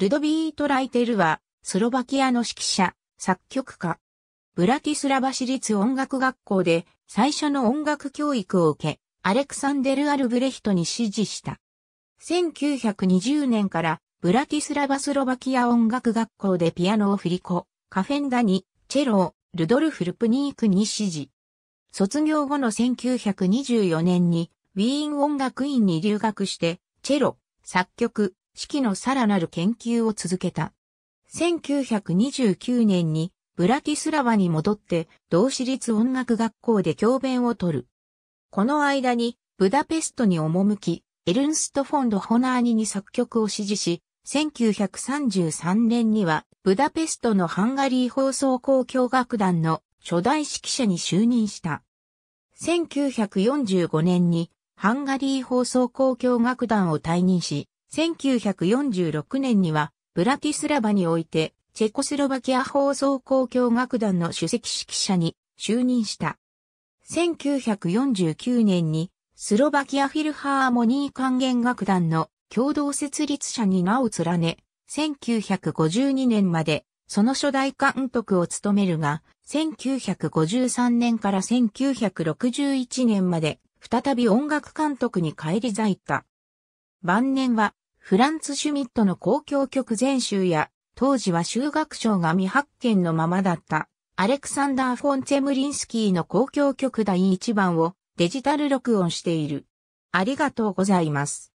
ルドビート・ライテルは、スロバキアの指揮者、作曲家。ブラティスラバ市立音楽学校で最初の音楽教育を受け、アレクサンデル・アルブレヒトに指示した。1920年からブラティスラバスロバキア音楽学校でピアノを振り子、カフェンダに、チェロをルドルフ・ルプニークに指示。卒業後の1924年にウィーン音楽院に留学して、チェロ、作曲、式のさらなる研究を続けた。1929年にブラティスラバに戻って同市立音楽学校で教鞭を取る。この間にブダペストに赴き、エルンスト・フォンド・ホナーニに作曲を指示し、1933年にはブダペストのハンガリー放送交響楽団の初代指揮者に就任した。1945年にハンガリー放送交響楽団を退任し、1946年には、ブラティスラバにおいて、チェコスロバキア放送交響楽団の主席指揮者に就任した。1949年に、スロバキアフィルハーモニー管弦楽団の共同設立者に名を連ね、1952年までその初代監督を務めるが、1953年から1961年まで再び音楽監督に返り咲いた。晩年はフランツ・シュミットの公共曲全集や、当時は修学賞が未発見のままだった、アレクサンダー・フォン・ゼェムリンスキーの公共曲第1番をデジタル録音している。ありがとうございます。